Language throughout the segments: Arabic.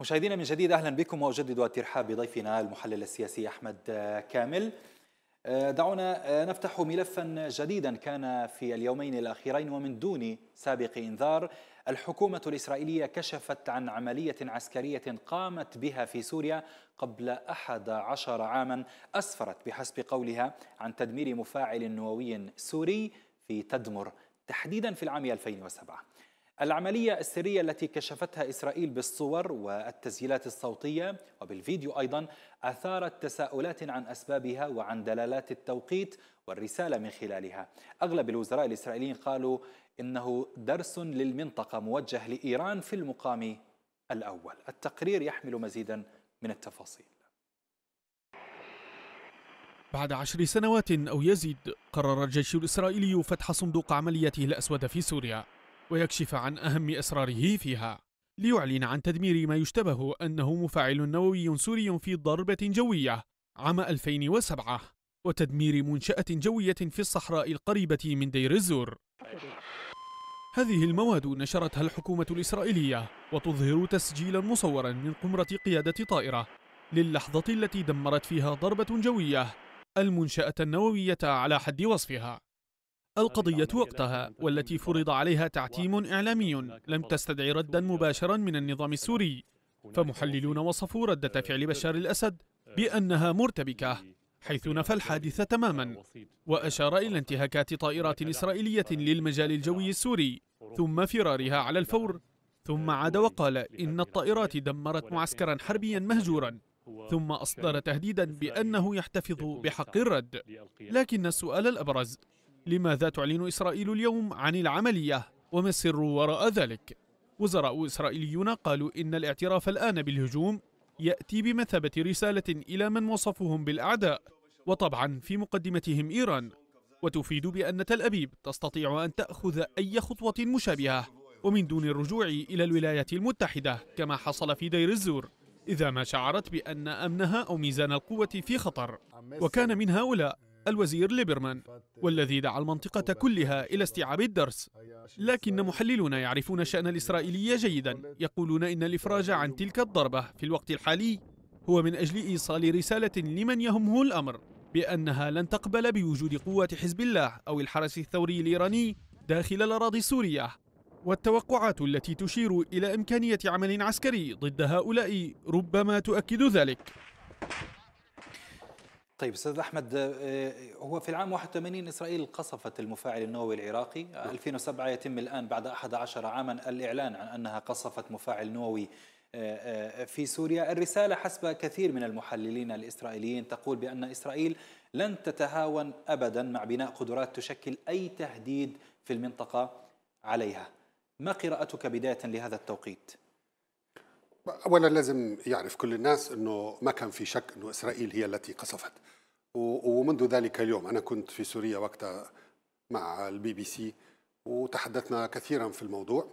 مشاهدينا من جديد اهلا بكم واجدد الترحاب بضيفنا المحلل السياسي احمد آه، كامل. آه، دعونا آه، نفتح ملفا جديدا كان في اليومين الاخيرين ومن دون سابق انذار الحكومه الاسرائيليه كشفت عن عمليه عسكريه قامت بها في سوريا قبل 11 عاما اسفرت بحسب قولها عن تدمير مفاعل نووي سوري في تدمر تحديدا في العام 2007. العملية السرية التي كشفتها إسرائيل بالصور والتسجيلات الصوتية وبالفيديو أيضا أثارت تساؤلات عن أسبابها وعن دلالات التوقيت والرسالة من خلالها أغلب الوزراء الإسرائيليين قالوا إنه درس للمنطقة موجه لإيران في المقام الأول التقرير يحمل مزيدا من التفاصيل بعد عشر سنوات أو يزيد قرر الجيش الإسرائيلي فتح صندوق عملياته الأسود في سوريا ويكشف عن أهم أسراره فيها ليعلن عن تدمير ما يشتبه أنه مفاعل نووي سوري في ضربة جوية عام 2007 وتدمير منشأة جوية في الصحراء القريبة من دير الزور هذه المواد نشرتها الحكومة الإسرائيلية وتظهر تسجيلا مصورا من قمرة قيادة طائرة للحظة التي دمرت فيها ضربة جوية المنشأة النووية على حد وصفها القضية وقتها والتي فرض عليها تعتيم إعلامي لم تستدعي ردا مباشرا من النظام السوري فمحللون وصفوا ردة آه، فعل آه، بشار الأسد آه، بأنها مرتبكة حيث نفى الحادث تماما وأشار إلى انتهاكات طائرات إسرائيلية للمجال الجوي السوري ثم فرارها على الفور ثم عاد وقال إن الطائرات دمرت معسكرا حربيا مهجورا ثم أصدر تهديدا بأنه يحتفظ بحق الرد لكن السؤال الأبرز لماذا تعلن إسرائيل اليوم عن العملية وما السر وراء ذلك؟ وزراء إسرائيليون قالوا إن الاعتراف الآن بالهجوم يأتي بمثابة رسالة إلى من وصفهم بالأعداء وطبعا في مقدمتهم إيران وتفيد بأن تل أبيب تستطيع أن تأخذ أي خطوة مشابهة ومن دون الرجوع إلى الولايات المتحدة كما حصل في دير الزور إذا ما شعرت بأن أمنها أو ميزان القوة في خطر وكان من هؤلاء الوزير ليبرمان والذي دعا المنطقة كلها إلى استيعاب الدرس لكن محللون يعرفون شأن الإسرائيلية جيدا يقولون إن الإفراج عن تلك الضربة في الوقت الحالي هو من أجل إيصال رسالة لمن يهمه الأمر بأنها لن تقبل بوجود قوات حزب الله أو الحرس الثوري الإيراني داخل الأراضي السورية والتوقعات التي تشير إلى إمكانية عمل عسكري ضد هؤلاء ربما تؤكد ذلك طيب استاذ احمد آه، آه، هو في العام 81 اسرائيل قصفت المفاعل النووي العراقي 2007 نعم. يتم الان بعد 11 عاما الاعلان عن انها قصفت مفاعل نووي آه، في سوريا الرساله حسب كثير من المحللين الاسرائيليين تقول بان اسرائيل لن تتهاون ابدا مع بناء قدرات تشكل اي تهديد في المنطقه عليها ما قراءتك بدايه لهذا التوقيت اولا لازم يعرف كل الناس انه ما كان في شك انه اسرائيل هي التي قصفت ومنذ ذلك اليوم انا كنت في سوريا وقتها مع البي بي سي وتحدثنا كثيرا في الموضوع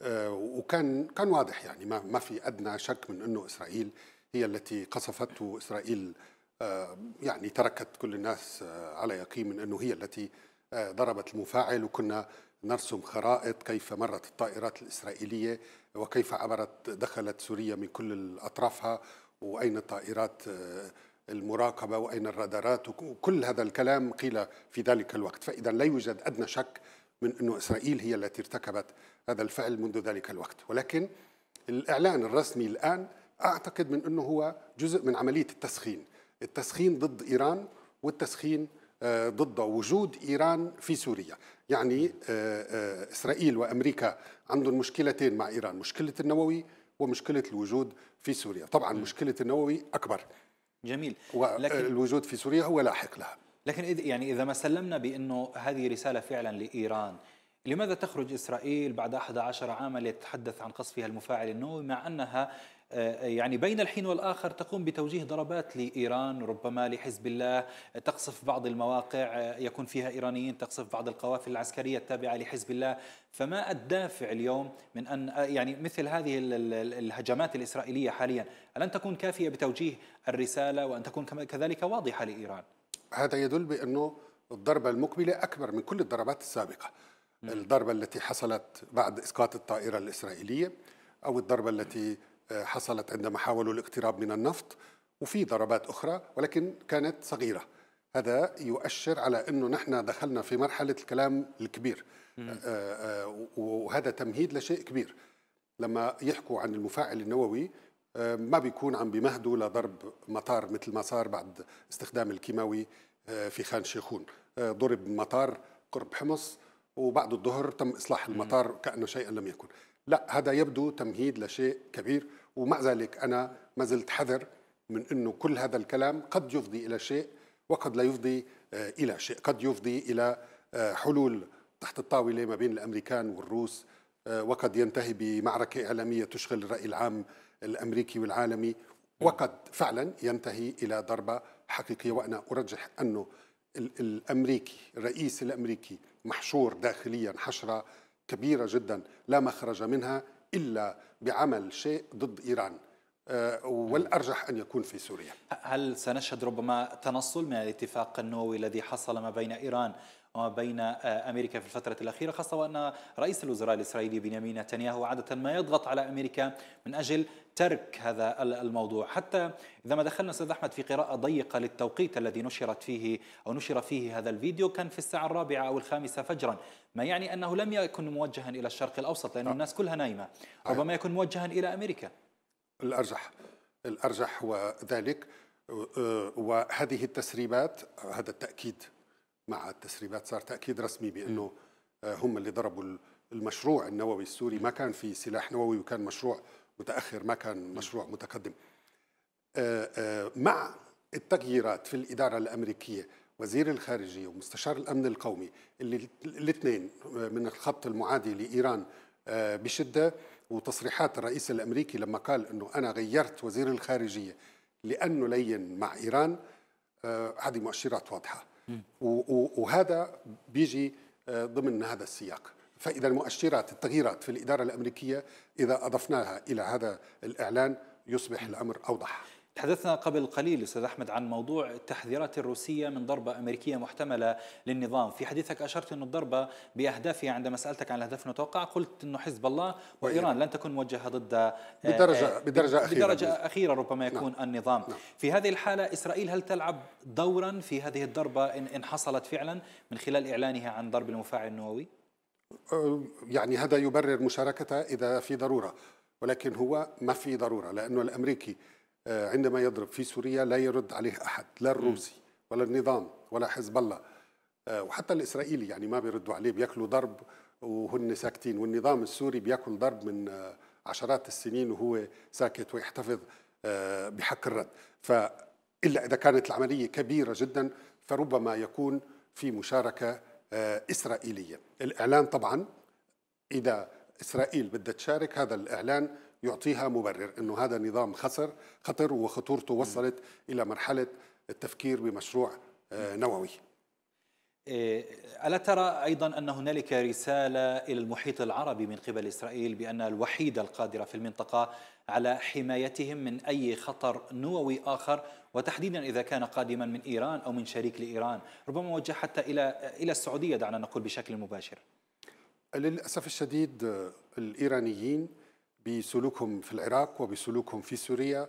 آه، وكان كان واضح يعني ما ما في ادنى شك من انه اسرائيل هي التي قصفت واسرائيل آه، يعني تركت كل الناس آه، على يقين من انه هي التي ضربت المفاعل وكنا نرسم خرائط كيف مرت الطائرات الإسرائيلية وكيف عبرت دخلت سوريا من كل أطرافها وأين الطائرات آه، المراقبة وأين الرادارات وكل هذا الكلام قيل في ذلك الوقت فإذا لا يوجد أدنى شك من أن إسرائيل هي التي ارتكبت هذا الفعل منذ ذلك الوقت ولكن الإعلان الرسمي الآن أعتقد من أنه هو جزء من عملية التسخين التسخين ضد إيران والتسخين آه، ضد وجود إيران في سوريا يعني آه، آه، إسرائيل وأمريكا عندهم مشكلتين مع إيران مشكلة النووي ومشكلة الوجود في سوريا طبعا مشكلة النووي أكبر جميل لكن الوجود في سوريا هو لاحق لها لكن إذ يعني إذا ما سلمنا بأنه هذه رسالة فعلا لإيران لماذا تخرج إسرائيل بعد 11 عاما لتتحدث عن قصفها المفاعل النووي مع أنها آه، يعني بين الحين والآخر تقوم بتوجيه ضربات لإيران ربما لحزب الله تقصف بعض المواقع آه، يكون فيها إيرانيين تقصف بعض القوافل العسكرية التابعة لحزب الله فما الدافع اليوم من أن آه، يعني مثل هذه الهجمات الإسرائيلية حاليا ألن تكون كافية بتوجيه الرسالة وأن تكون كذلك واضحة لإيران هذا يدل بأنه الضربة المقبلة أكبر من كل الضربات السابقة الضربة التي حصلت بعد إسقاط الطائرة الإسرائيلية أو الضربة التي حصلت عندما حاولوا الاقتراب من النفط وفي ضربات أخرى ولكن كانت صغيرة هذا يؤشر على أنه نحن دخلنا في مرحلة الكلام الكبير آه، آه، وهذا تمهيد لشيء كبير لما يحكوا عن المفاعل النووي آه، ما بيكون عم بمهدوا لضرب مطار مثل ما صار بعد استخدام الكيماوي في خان شيخون ضرب مطار قرب حمص وبعد الظهر تم إصلاح المطار كأنه شيئا لم يكن لا هذا يبدو تمهيد لشيء كبير ومع ذلك أنا ما زلت حذر من أنه كل هذا الكلام قد يفضي إلى شيء وقد لا يفضي آه، إلى شيء قد يفضي إلى آه، حلول تحت الطاولة ما بين الأمريكان والروس آه، وقد ينتهي بمعركة إعلامية تشغل الرأي العام الأمريكي والعالمي وقد فعلا ينتهي إلى ضربة حقيقية وأنا أرجح أنه الأمريكي الرئيس الأمريكي محشور داخليا حشرة كبيرة جدا لا مخرج منها إلا بعمل شيء ضد إيران آه، والارجح ان يكون في سوريا. هل سنشهد ربما تنصل من الاتفاق النووي الذي حصل ما بين ايران آه، بين آه، امريكا في الفتره الاخيره خاصه وان رئيس الوزراء الاسرائيلي بنيامين نتنياهو عاده ما يضغط على امريكا من اجل ترك هذا الموضوع حتى اذا ما دخلنا استاذ احمد في قراءه ضيقه للتوقيت الذي نشرت فيه او نشر فيه هذا الفيديو كان في الساعه الرابعه او الخامسه فجرا ما يعني انه لم يكن موجها الى الشرق الاوسط لانه آه. الناس كلها نايمه ربما يكون موجها الى امريكا الارجح الارجح هو ذلك وهذه التسريبات هذا التاكيد مع التسريبات صار تاكيد رسمي بانه آه، هم اللي ضربوا المشروع النووي السوري ما كان في سلاح نووي وكان مشروع متاخر ما كان مشروع متقدم آه، آه، مع التغييرات في الاداره الامريكيه وزير الخارجيه ومستشار الامن القومي اللي الاثنين من الخط المعادي لايران بشده وتصريحات الرئيس الامريكي لما قال انه انا غيرت وزير الخارجيه لانه لين مع ايران هذه مؤشرات واضحه وهذا بيجي آه، ضمن هذا السياق فإذا المؤشرات التغييرات في الإدارة الأمريكية إذا أضفناها إلى هذا الإعلان يصبح الأمر أوضح تحدثنا قبل قليل استاذ احمد عن موضوع التحذيرات الروسيه من ضربه امريكيه محتمله للنظام، في حديثك اشرت انه الضربه باهدافها عندما سالتك عن الاهداف المتوقع قلت انه حزب الله وايران لن تكون موجهه ضد آه، بدرجه آه، بدرجه اخيره بدرجه اخيره ربما نعم. يكون نعم. النظام، نعم. في هذه الحاله اسرائيل هل تلعب دورا في هذه الضربه ان حصلت فعلا من خلال اعلانها عن ضرب المفاعل النووي؟ يعني هذا يبرر مشاركتها اذا في ضروره، ولكن هو ما في ضروره لانه الامريكي آه، عندما يضرب في سوريا لا يرد عليه أحد لا الروسي ولا النظام ولا حزب الله آه، وحتى الإسرائيلي يعني ما بيردوا عليه بيأكلوا ضرب وهن ساكتين والنظام السوري بيأكل ضرب من آه، عشرات السنين وهو ساكت ويحتفظ بحق الرد فإلا إذا كانت العملية كبيرة جدا فربما يكون في مشاركة إسرائيلية الإعلان طبعا إذا إسرائيل بدها تشارك هذا الإعلان يعطيها مبرر انه هذا النظام خسر خطر وخطورته وصلت الى مرحله التفكير بمشروع آه، نووي إيه، ألا ترى أيضا أن هنالك رسالة إلى المحيط العربي من قبل إسرائيل بأنها الوحيدة القادرة في المنطقة على حمايتهم من أي خطر نووي آخر وتحديدا إذا كان قادما من إيران أو من شريك لإيران ربما وجه حتى إلى إلى السعودية دعنا نقول بشكل مباشر للأسف الشديد آه، الإيرانيين بسلوكهم في العراق وبسلوكهم في سوريا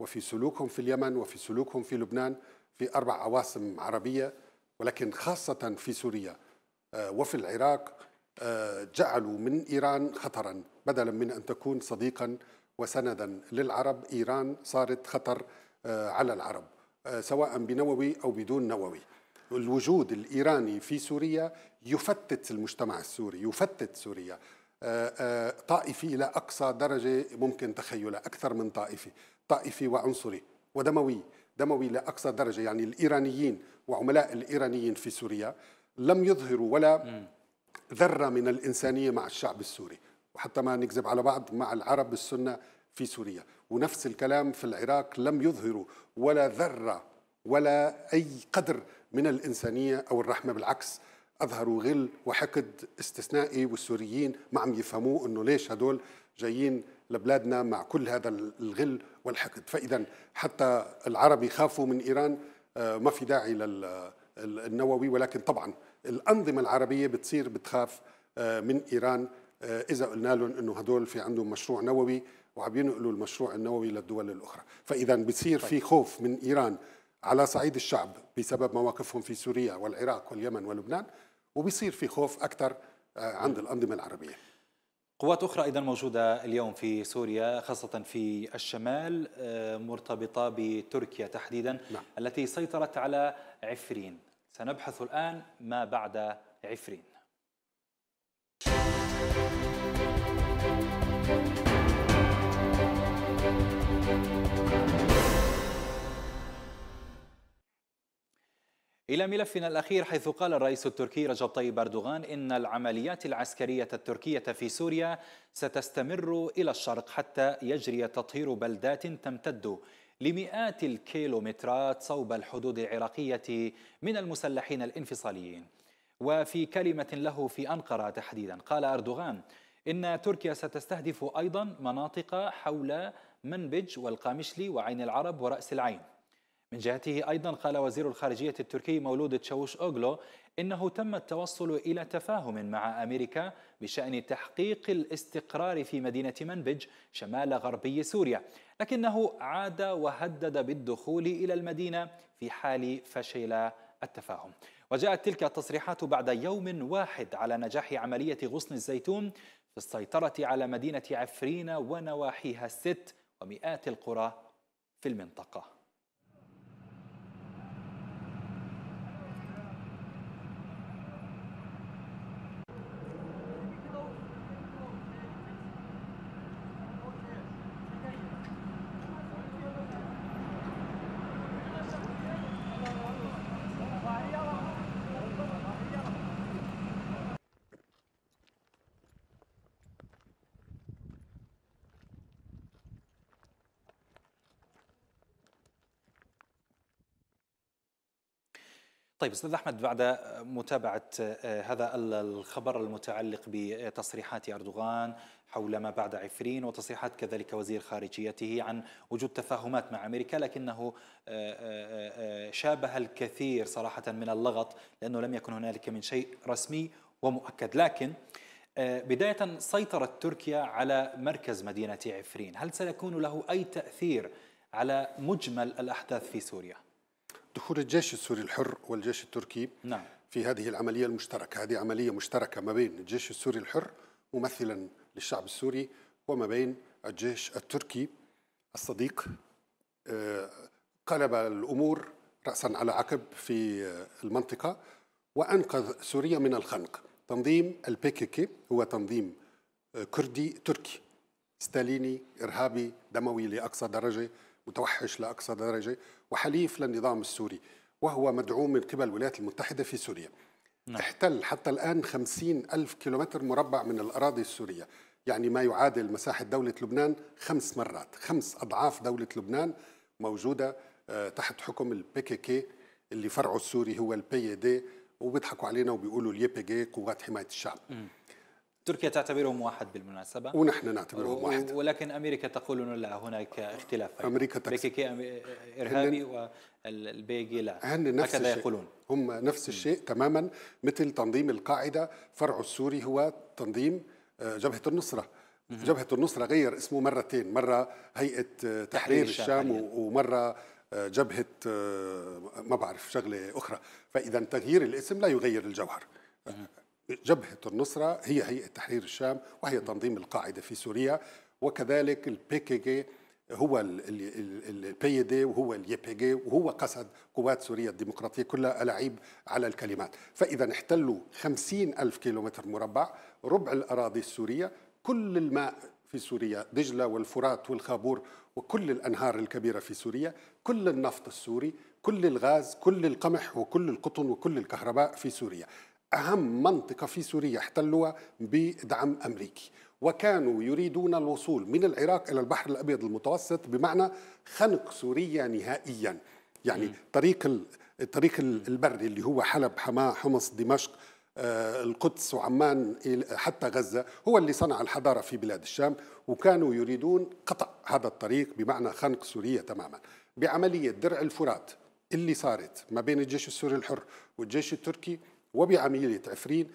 وفي سلوكهم في اليمن وفي سلوكهم في لبنان في أربع عواصم عربية ولكن خاصة في سوريا آه، وفي العراق آه، جعلوا من إيران خطرا بدلا من أن تكون صديقا وسندا للعرب إيران صارت خطر آه، على العرب سواء بنووي أو بدون نووي الوجود الإيراني في سوريا يفتت المجتمع السوري يفتت سوريا آه، آه، طائفي إلى أقصى درجة ممكن تخيلها أكثر من طائفي طائفي وعنصري ودموي دموي لأقصى درجة يعني الإيرانيين وعملاء الإيرانيين في سوريا لم يظهروا ولا ذرة من الإنسانية مع الشعب السوري وحتى ما نكذب على بعض مع العرب السنة في سوريا ونفس الكلام في العراق لم يظهروا ولا ذرة ولا أي قدر من الإنسانية أو الرحمة بالعكس اظهروا غل وحقد استثنائي والسوريين ما عم يفهموه انه ليش هدول جايين لبلادنا مع كل هذا الغل والحقد فاذا حتى العرب يخافوا من ايران آه، ما في داعي للنووي ولكن طبعا الانظمه العربيه بتصير بتخاف آه، من ايران آه، اذا قلنا لهم انه هدول في عندهم مشروع نووي وعم ينقلوا المشروع النووي للدول الاخرى فاذا بصير في طيب. خوف من ايران على صعيد الشعب بسبب مواقفهم في سوريا والعراق واليمن ولبنان وبيصير في خوف اكثر آه، عند الانظمه العربيه قوات أخرى أيضا موجودة اليوم في سوريا خاصة في الشمال آه، مرتبطة بتركيا تحديدا نعم. التي سيطرت على عفرين سنبحث الآن ما بعد عفرين إلى ملفنا الأخير حيث قال الرئيس التركي رجب طيب أردوغان إن العمليات العسكرية التركية في سوريا ستستمر إلى الشرق حتى يجري تطهير بلدات تمتد لمئات الكيلومترات صوب الحدود العراقية من المسلحين الانفصاليين وفي كلمة له في أنقرة تحديدا قال أردوغان إن تركيا ستستهدف أيضا مناطق حول منبج والقامشلي وعين العرب ورأس العين من جهته أيضا قال وزير الخارجية التركي مولود تشاوش أوغلو إنه تم التوصل إلى تفاهم مع أمريكا بشأن تحقيق الاستقرار في مدينة منبج شمال غربي سوريا لكنه عاد وهدد بالدخول إلى المدينة في حال فشل التفاهم وجاءت تلك التصريحات بعد يوم واحد على نجاح عملية غصن الزيتون في السيطرة على مدينة عفرين ونواحيها الست ومئات القرى في المنطقة طيب استاذ احمد بعد متابعه آه، هذا الخبر المتعلق بتصريحات اردوغان حول ما بعد عفرين وتصريحات كذلك وزير خارجيته عن وجود تفاهمات مع امريكا لكنه آه، آه، شابه الكثير صراحه من اللغط لانه لم يكن هنالك من شيء رسمي ومؤكد لكن بدايه سيطرت تركيا على مركز مدينه عفرين هل سيكون له اي تاثير على مجمل الاحداث في سوريا دخول الجيش السوري الحر والجيش التركي نعم. في هذه العملية المشتركة هذه عملية مشتركة ما بين الجيش السوري الحر ممثلا للشعب السوري وما بين الجيش التركي الصديق آه، قلب الأمور رأسا على عقب في المنطقة وأنقذ سوريا من الخنق تنظيم البيكيكي هو تنظيم آه، كردي تركي ستاليني إرهابي دموي لأقصى درجة متوحش لأقصى درجة وحليف للنظام السوري وهو مدعوم من قبل الولايات المتحدة في سوريا نعم. احتل حتى الآن خمسين ألف كيلومتر مربع من الأراضي السورية يعني ما يعادل مساحة دولة لبنان خمس مرات خمس أضعاف دولة لبنان موجودة آه، تحت حكم البي كي اللي فرعه السوري هو البي دي وبيضحكوا علينا وبيقولوا اليبيكي قوات حماية الشعب م. تركيا تعتبرهم واحد بالمناسبة ونحن نعتبرهم واحد ولكن أمريكا تقول أنه لا هناك اختلاف أمريكا تكسب إرهابي والبيجي لا هن نفس هكذا الشيء. يقولون هم نفس الشيء تماما مثل تنظيم القاعدة فرعه السوري هو تنظيم آه، جبهة النصرة جبهة النصرة غير اسمه مرتين مرة هيئة آه، تحرير, تحرير الشام, الشام يعني. ومرة آه، جبهة ما بعرف شغلة أخرى فإذا تغيير الاسم لا يغير الجوهر جبهة النصرة هي هيئة تحرير الشام وهي تنظيم القاعدة في سوريا وكذلك البيكيجي هو البيدي وهو اليبيجي وهو قسد قوات سوريا الديمقراطية كلها ألعيب على الكلمات فإذا احتلوا خمسين ألف كيلومتر مربع ربع الأراضي السورية كل الماء في سوريا دجلة والفرات والخابور وكل الأنهار الكبيرة في سوريا كل النفط السوري كل الغاز كل القمح وكل القطن وكل الكهرباء في سوريا أهم منطقة في سوريا احتلوها بدعم أمريكي وكانوا يريدون الوصول من العراق إلى البحر الأبيض المتوسط بمعنى خنق سوريا نهائيا يعني طريق الطريق البري اللي هو حلب حماه حمص دمشق آه، القدس وعمان حتى غزة هو اللي صنع الحضارة في بلاد الشام وكانوا يريدون قطع هذا الطريق بمعنى خنق سوريا تماما بعملية درع الفرات اللي صارت ما بين الجيش السوري الحر والجيش التركي وبعملية عفرين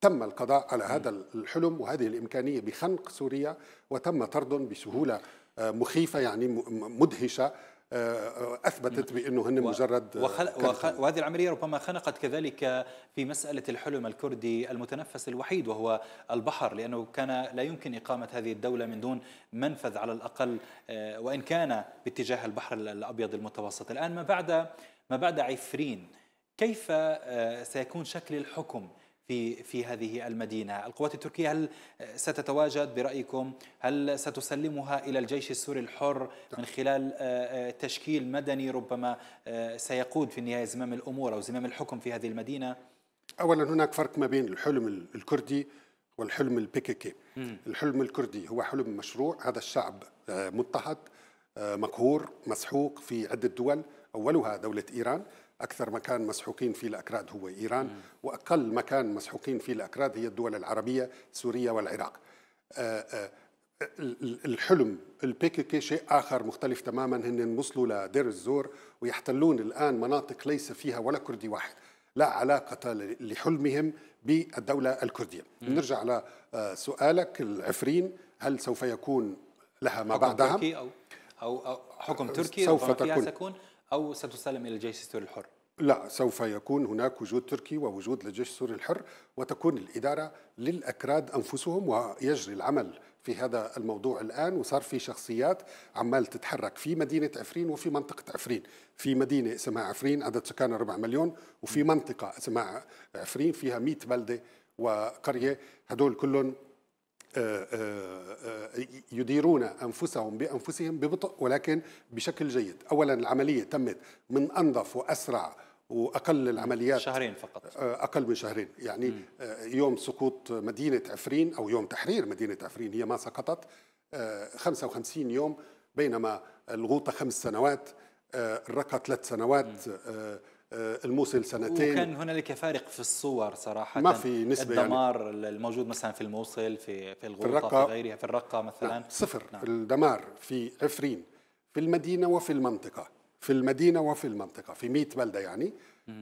تم القضاء على هذا الحلم وهذه الإمكانية بخنق سوريا وتم طرد بسهولة آه، مخيفة يعني مدهشة آه، آه، اثبتت بانه هن مجرد وخل... وخل... وهذه العمليه ربما خنقت كذلك في مساله الحلم الكردي المتنفس الوحيد وهو البحر لانه كان لا يمكن اقامه هذه الدوله من دون منفذ على الاقل وان كان باتجاه البحر الابيض المتوسط الان ما بعد ما بعد عفرين كيف آه، سيكون شكل الحكم في في هذه المدينه، القوات التركيه هل آه، ستتواجد برايكم؟ هل ستسلمها الى الجيش السوري الحر من خلال آه، تشكيل مدني ربما سيقود في النهايه زمام الامور او زمام الحكم في هذه المدينه؟ اولا هناك فرق ما بين الحلم الكردي والحلم البيكيكي الحلم الكردي هو حلم مشروع هذا الشعب مضطهد مقهور مسحوق في عده دول اولها دوله ايران أكثر مكان مسحوقين فيه الأكراد هو إيران وأقل مكان مسحوقين فيه الأكراد هي الدول العربية سوريا والعراق آه، آه، الحلم البيكيكي شيء آخر مختلف تماما هن وصلوا لدير الزور ويحتلون الآن مناطق ليس فيها ولا كردي واحد لا علاقة لحلمهم بالدولة الكردية نرجع على آه، سؤالك العفرين هل سوف يكون لها ما بعدها أو أو حكم تركي سوف تكون أو ستسلم إلى الجيش السوري الحر؟ لا سوف يكون هناك وجود تركي ووجود للجيش السوري الحر وتكون الإدارة للأكراد أنفسهم ويجري العمل في هذا الموضوع الآن وصار في شخصيات عمال تتحرك في مدينة عفرين وفي منطقة عفرين في مدينة اسمها عفرين عدد سكانها ربع مليون وفي منطقة اسمها عفرين فيها 100 بلدة وقرية هدول كلهم آه، آه، آه، يديرون انفسهم بانفسهم ببطء ولكن بشكل جيد، اولا العمليه تمت من انظف واسرع واقل العمليات شهرين فقط اقل من شهرين يعني م. يوم سقوط مدينه عفرين او يوم تحرير مدينه عفرين هي ما سقطت 55 يوم بينما الغوطه خمس سنوات الرقه ثلاث سنوات م. آه، الموصل سنتين وكان هنالك فارق في الصور صراحه ما في نسبه يعني. الدمار يعني الموجود مثلا في الموصل في في الغوطه في, الرقة في غيرها في الرقه مثلا نعم صفر نعم. الدمار في عفرين في المدينه وفي المنطقه في المدينه وفي المنطقه في 100 بلده يعني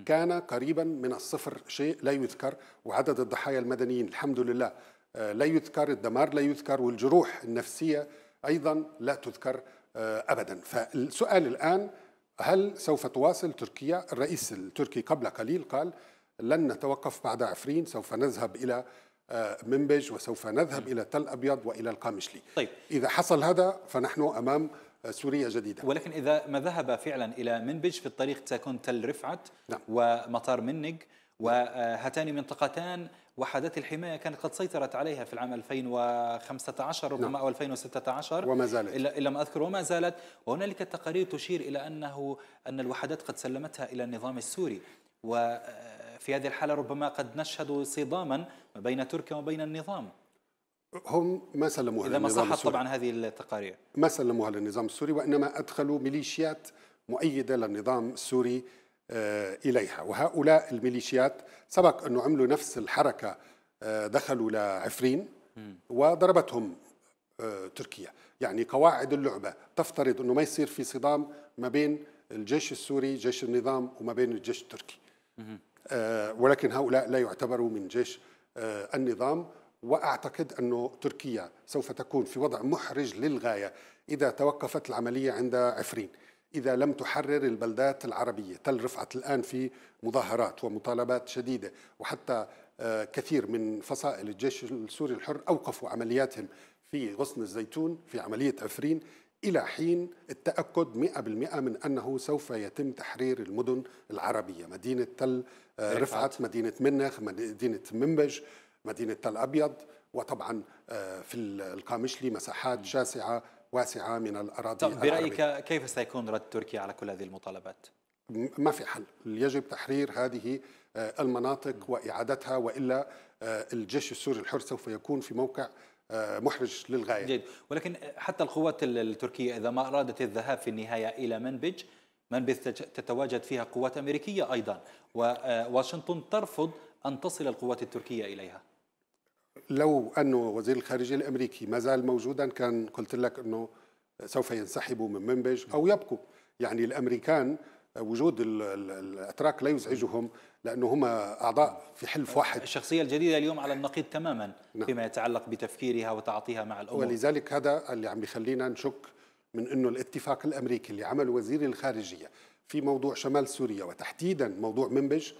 كان قريبا من الصفر شيء لا يذكر وعدد الضحايا المدنيين الحمد لله آه، لا يذكر الدمار لا يذكر والجروح النفسيه ايضا لا تذكر آه، ابدا فالسؤال الان هل سوف تواصل تركيا الرئيس التركي قبل قليل قال لن نتوقف بعد عفرين سوف نذهب إلى آه، منبج وسوف نذهب إلى تل أبيض وإلى القامشلي طيب. إذا حصل هذا فنحن أمام آه، سوريا جديدة ولكن إذا ما ذهب فعلا إلى منبج في الطريق تكون تل رفعت نعم. ومطار منج وهاتان منطقتان وحدات الحماية كانت قد سيطرت عليها في العام 2015 ربما نعم. أو 2016 وما زالت إلا ما أذكر وما زالت وهنالك تقارير تشير إلى أنه أن الوحدات قد سلمتها إلى النظام السوري وفي آه، هذه الحالة ربما قد نشهد صداما ما بين تركيا وبين النظام هم ما سلموها إذا ما صحت طبعا هذه التقارير ما سلموها للنظام السوري وإنما أدخلوا ميليشيات مؤيدة للنظام السوري آه، إليها وهؤلاء الميليشيات سبق أنه عملوا نفس الحركة آه، دخلوا لعفرين وضربتهم آه، تركيا يعني قواعد اللعبة تفترض أنه ما يصير في صدام ما بين الجيش السوري جيش النظام وما بين الجيش التركي ولكن هؤلاء لا يعتبروا من جيش النظام واعتقد انه تركيا سوف تكون في وضع محرج للغايه اذا توقفت العمليه عند عفرين إذا لم تحرر البلدات العربية تل رفعت الآن في مظاهرات ومطالبات شديدة وحتى آه، كثير من فصائل الجيش السوري الحر أوقفوا عملياتهم في غصن الزيتون في عملية عفرين إلى حين التأكد 100% من أنه سوف يتم تحرير المدن العربية مدينة تل آه، رفعت مدينة منخ مدينة منبج مدينة تل أبيض وطبعا آه، في القامشلي مساحات شاسعة واسعة من الأراضي طب برأيك العربية. كيف سيكون رد تركيا على كل هذه المطالبات؟ ما في حل يجب تحرير هذه آه، المناطق وإعادتها وإلا آه، الجيش السوري الحر سوف يكون في موقع آه، محرج للغاية جيد ولكن حتى القوات التركية إذا ما أرادت الذهاب في النهاية إلى منبج منبج تتواجد فيها قوات أمريكية أيضا وواشنطن ترفض أن تصل القوات التركية إليها لو أنه وزير الخارجية الأمريكي ما زال موجودا كان قلت لك أنه سوف ينسحبوا من منبج أو يبقوا يعني الأمريكان وجود الاتراك لا يزعجهم لانه هم اعضاء في حلف واحد الشخصيه الجديده اليوم على النقيض تماما نعم. فيما يتعلق بتفكيرها وتعاطيها مع الامور ولذلك هذا اللي عم يخلينا نشك من انه الاتفاق الامريكي اللي عمل وزير الخارجيه في موضوع شمال سوريا وتحديدا موضوع منبج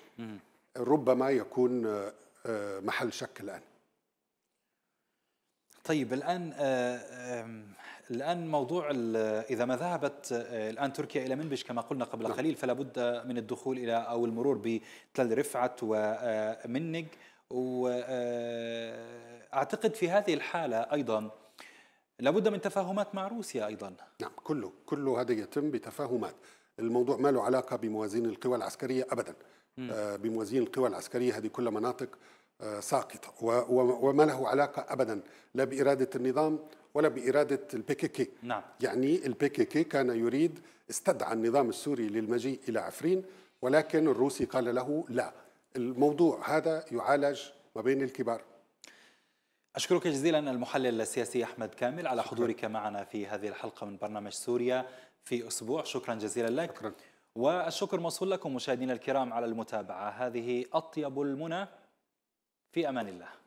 ربما يكون آه، محل شك الان طيب الآن آه، الآن موضوع إذا ما ذهبت آه، الآن تركيا إلى منبش كما قلنا قبل نعم. قليل فلا بد من الدخول إلى أو المرور بتل رفعت ومنج آه، وأعتقد في هذه الحالة أيضا لابد من تفاهمات مع روسيا أيضا نعم كله كله هذا يتم بتفاهمات الموضوع ما له علاقة بموازين القوى العسكرية أبدا بموازين القوى العسكرية هذه كلها مناطق ساقطة وما له علاقة أبدا لا بإرادة النظام ولا بإرادة البيكيكي نعم. يعني البيكيكي كان يريد استدعى النظام السوري للمجيء إلى عفرين ولكن الروسي قال له لا الموضوع هذا يعالج ما بين الكبار أشكرك جزيلا المحلل السياسي أحمد كامل على حضورك معنا في هذه الحلقة من برنامج سوريا في أسبوع شكرا جزيلا لك شكرا. والشكر موصول لكم مشاهدينا الكرام على المتابعة هذه أطيب المنى في امان الله